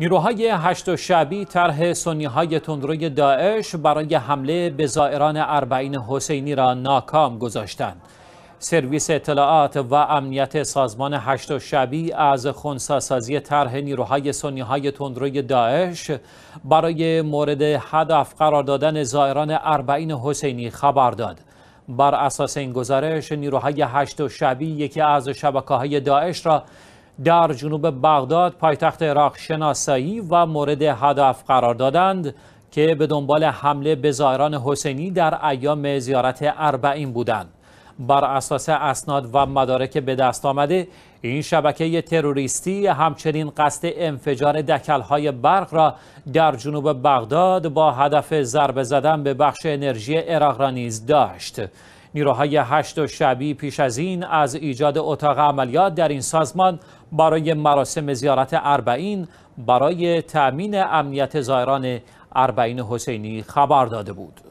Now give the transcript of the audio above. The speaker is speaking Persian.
نیروهای هشت و شبی طرح سنیهای تندروی داعش برای حمله به زائران اربعین حسینی را ناکام گذاشتند. سرویس اطلاعات و امنیت سازمان هشت و شبی از خونساسازی طرح نیروهای سنیهای تندروی داعش برای مورد هدف قرار دادن زائران اربعین حسینی خبر داد. بر اساس این گزارش نیروهای هشت و شبی یکی از شبکه های داعش را در جنوب بغداد پایتخت عراق شناسایی و مورد هدف قرار دادند که به دنبال حمله به زائران حسینی در ایام زیارت اربعین بودند بر اساس اسناد و مدارک به دست آمده این شبکه تروریستی همچنین قصد انفجار دکلهای برق را در جنوب بغداد با هدف ضربه زدن به بخش انرژی عراق را نیز داشت نیروهای هشت و شبی پیش از این از ایجاد اتاق عملیات در این سازمان برای مراسم زیارت اربعین برای تأمین امنیت زائران اربعین حسینی خبر داده بود